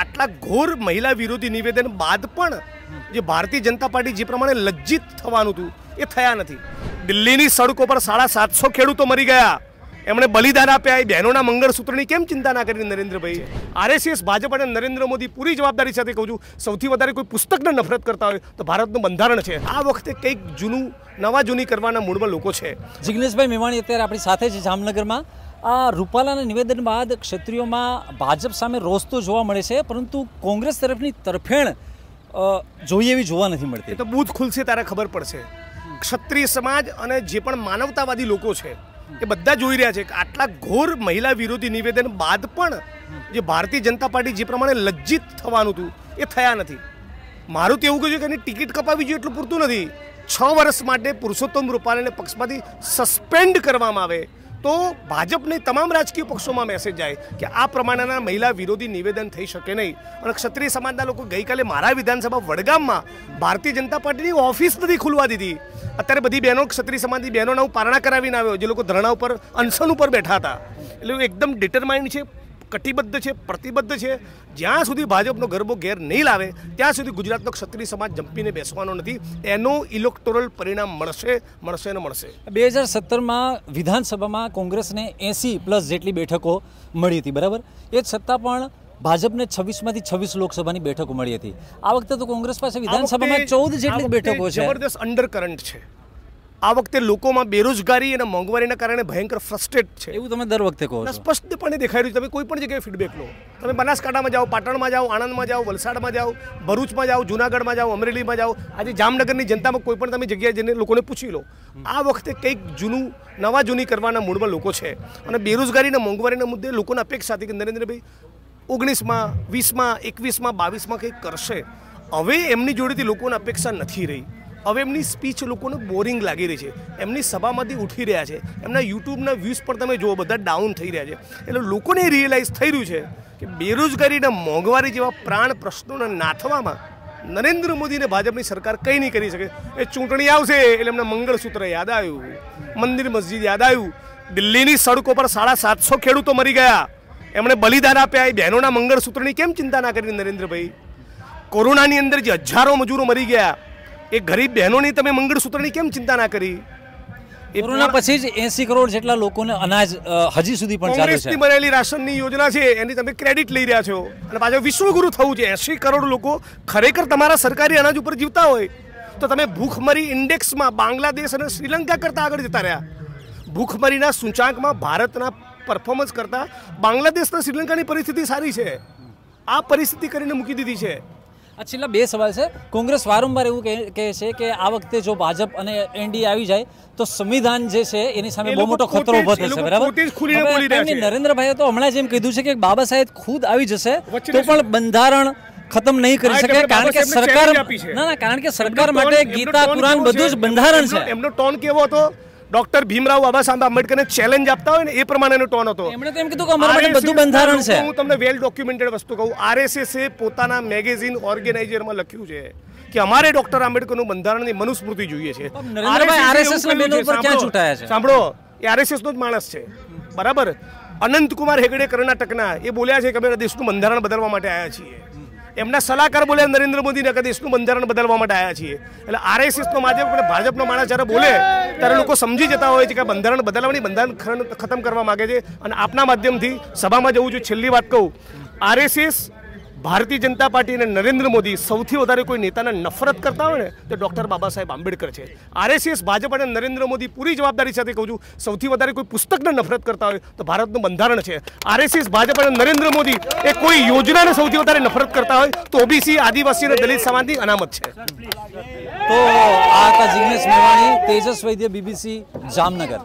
આટલા ઘોર મહિલા વિરોધી નિવેદન બાદ પણ જે ભારતીય જનતા પાર્ટી જે પ્રમાણે લજ્જિત થવાનું હતું એ થયા નથી દિલ્હીની સડકો પર સાડા સાતસો ખેડૂતો મરી ગયા એમણે બલિદાન આપ્યા એ બહેનોના મંગળસૂત્રની કેમ ચિંતા ના કરી નરેન્દ્રભાઈ આરએસએસ ભાજપ અને નરેન્દ્ર મોદી પૂરી જવાબદારી સાથે કહું છું સૌથી વધારે કોઈ પુસ્તકને નફરત કરતા હોય તો ભારતનું બંધારણ છે આ વખતે કંઈક જૂનું નવા જૂની કરવાના મૂળમાં લોકો છે જિગ્નેશભાઈ મેવાણી અત્યારે આપણી સાથે છે જામનગરમાં આ રૂપાલાના નિવેદન બાદ ક્ષત્રિયોમાં ભાજપ સામે રોષ તો જોવા મળે છે પરંતુ કોંગ્રેસ તરફની તરફેણ જોઈએ એવી જોવા નથી મળતી તો બૂથ ખુલશે તારે ખબર પડશે ક્ષત્રિય સમાજ અને જે પણ માનવતાવાદી લોકો છે એ બધા જોઈ રહ્યા છે કે આટલા ઘોર મહિલા વિરોધી નિવેદન બાદ પણ જે ભારતીય જનતા પાર્ટી જે પ્રમાણે લજ્જિત થવાનું હતું એ થયા નથી મારું તો એવું કહ્યું કે એની ટિકિટ કપાવી જોઈએ એટલું પૂરતું નથી છ વર્ષ માટે પુરુષોત્તમ રૂપાલાને પક્ષમાંથી સસ્પેન્ડ કરવામાં આવે તો ભાજપને તમામ રાજકીય પક્ષોમાં મેસેજ જાય કે આ પ્રમાણેના મહિલા વિરોધી નિવેદન થઈ શકે નહીં અને ક્ષત્રિય સમાજના લોકો ગઈકાલે મારા વિધાનસભા વડગામમાં ભારતીય જનતા પાર્ટીની ઓફિસ નથી ખુલવા દીધી અત્યારે બધી બહેનો ક્ષત્રિય સમાજની બહેનોના હું પારણા કરાવીને આવ્યો જે લોકો ધરણા ઉપર અનસન ઉપર બેઠા હતા એટલે એકદમ ડિટરમાઇન્ડ છે કટિબદ્ધ છે પ્રતિબદ્ધ છે જ્યાં સુધી ભાજપનો ગરબો ઘેર નહીં લાવે ત્યાં સુધી ગુજરાતનો ક્ષત્રિય સમાજ જંપીને બેસવાનો નથી એનું ઇલેક્ટોરલ પરિણામ મળશે મળશે ને મળશે બે હજાર સત્તરમાં વિધાનસભામાં કોંગ્રેસને એંસી પ્લસ જેટલી બેઠકો મળી હતી બરાબર એ જ સત્તા પણ ભાજપને છવ્વીસમાંથી છવ્વીસ લોકસભાની બેઠકો મળી હતી આ વખતે તો કોંગ્રેસ પાસે વિધાનસભામાં ચૌદ જેટલી બેઠકો છે જબરદસ્ત અંડર કરંટ છે આ વખતે લોકોમાં બેરોજગારી અને મોંઘવારીના કારણે ભયંકર ફ્રસ્ટ્રેટ છે એવું તમે દર વખતે કહો સ્પષ્ટપણે દેખાઈ રહ્યું તમે કોઈ પણ જગ્યાએ ફીડબેક લો તમે બનાસકાંઠામાં જાઓ પાટણમાં જાઓ આણંદમાં જાઓ વલસાડમાં જાઓ ભરૂચમાં જાઓ જુનાગઢમાં જાઓ અમરેલીમાં જાઓ આજે જામનગરની જનતામાં કોઈ પણ તમે જગ્યાએ જઈને લોકોને પૂછી લો આ વખતે કંઈક જૂનું નવા જૂની કરવાના મૂળમાં લોકો છે અને બેરોજગારીના મોંઘવારીના મુદ્દે લોકોની અપેક્ષા હતી કે નરેન્દ્રભાઈ ઓગણીસમાં વીસમાં એકવીસમાં બાવીસમાં કંઈક કરશે હવે એમની જોડેથી લોકોની અપેક્ષા નથી રહી હવે એમની સ્પીચ લોકોને બોરિંગ લાગી રહી છે એમની સભામાંથી ઉઠી રહ્યા છે એમના યુટ્યુબના વ્યૂઝ પણ તમે જુઓ બધા ડાઉન થઈ રહ્યા છે એટલે લોકોને રિયલાઇઝ થઈ રહ્યું છે કે બેરોજગારીના મોંઘવારી જેવા પ્રાણ પ્રશ્નોને નાથવામાં નરેન્દ્ર મોદીને ભાજપની સરકાર કંઈ નહીં કરી શકે એ ચૂંટણી આવશે એટલે એમને મંગળસૂત્ર યાદ આવ્યું મંદિર મસ્જિદ યાદ આવ્યું દિલ્હીની સડકો પર સાડા સાતસો ખેડૂતો મરી ગયા એમણે બલિદાન આપ્યા એ બહેનોના મંગળસૂત્રની કેમ ચિંતા ના કરી નરેન્દ્રભાઈ કોરોનાની અંદર જે હજારો મજૂરો મરી ગયા એ ગરીબ બહેનોની તમે મંગળસૂત્રની કેમ ચિંતા ના કરી કોરોના પછી જ એસી કરોડ જેટલા લોકોને અનાજ હજી સુધી પણ ચાલુ છે બનેલી રાશનની યોજના છે એની તમે ક્રેડિટ લઈ રહ્યા છો અને પાછો વિશ્વગુરુ થવું છે એસી કરોડ લોકો ખરેખર તમારા સરકારી અનાજ ઉપર જીવતા હોય તો તમે ભૂખમરી ઇન્ડેક્સમાં બાંગ્લાદેશ અને શ્રીલંકા કરતાં આગળ જતા રહ્યા ભૂખમરીના સૂચાંકમાં ભારતના પરફોર્મન્સ કરતાં બાંગ્લાદેશ અને શ્રીલંકાની પરિસ્થિતિ સારી છે આ પરિસ્થિતિ કરીને મૂકી દીધી છે આ છેલ્લા બે સવાલ છે કોંગ્રેસ વારંવાર એવું કહે છે કે આ વખતે જો ભાજપ અને એનડીએ આવી જાય તો સંવિધાન જે છે એની સામે બહુ મોટો ખતરો ઉભો થશે બરાબર નરેન્દ્રભાઈએ તો હમણાં જ એમ કીધું છે કે બાબા સાહેબ ખુદ આવી જશે તો પણ બંધારણ ખતમ નહીં કરી શકે કારણ કે સરકાર ના ના કારણ કે સરકાર માટે ગીતા કુરાન બધું જ બંધારણ છે એમનો ટોન કેવો હતો ડોક્ટર ભીમરાવ બાબા આંબેડકરને ચેલેન્જ આપતા હોય ને એ પ્રમાણેનો ટોન હતો એમણે તો એમ કીધું કે અમારા માટે બધું બંધારણ છે હું તમને વેલ ડોક્યુમેન્ટેડ વસ્તુ કહું આરએસએસે પોતાના મેગેઝિન ઓર્ગેનાઇઝરમાં લખ્યું છે કે અમારે ડોક્ટર આંબેડકરનું બંધારણની મનુસ્મૃતિ જોઈએ છે સાંભળો એ નો જ માણસ છે બરાબર અનંતકુમાર હેગડે કર્ણાટકના એ બોલ્યા છે કે અમે દેશનું બંધારણ બદલવા માટે આવ્યા છીએ એમના સલાહકાર બોલે નરેન્દ્ર મોદીને કે દેશનું બંધારણ બદલવા માટે આવ્યા છીએ એટલે આરએસએસનો માધ્યમ અને ભાજપનો માણસ જ્યારે બોલે ત્યારે લોકો સમજી જતા હોય છે કે બંધારણ બદલવાની બંધારણ ખતમ કરવા માગે છે અને આપના માધ્યમથી સભામાં જવું છું છેલ્લી વાત કહું આરએસએસ ભારતીય જનતા પાર્ટી અને નરેન્દ્ર મોદી સૌથી વધારે કોઈ નેતાને નફરત કરતા હોય ને તો ડૉક્ટર બાબા સાહેબ આંબેડકર છે આરએસએસ ભાજપ અને નરેન્દ્ર મોદી પૂરી જવાબદારી સાથે કહું છું સૌથી વધારે કોઈ પુસ્તકને નફરત કરતા હોય તો ભારતનું બંધારણ છે આરએસએસ ભાજપ અને નરેન્દ્ર મોદી એ કોઈ યોજનાને સૌથી વધારે નફરત કરતા હોય તો ઓબીસી આદિવાસી અને દલિત સમાજની અનામત છે તો આ હતા જિગ્નેશ તેજસ વૈદ્ય બીબીસી જામનગર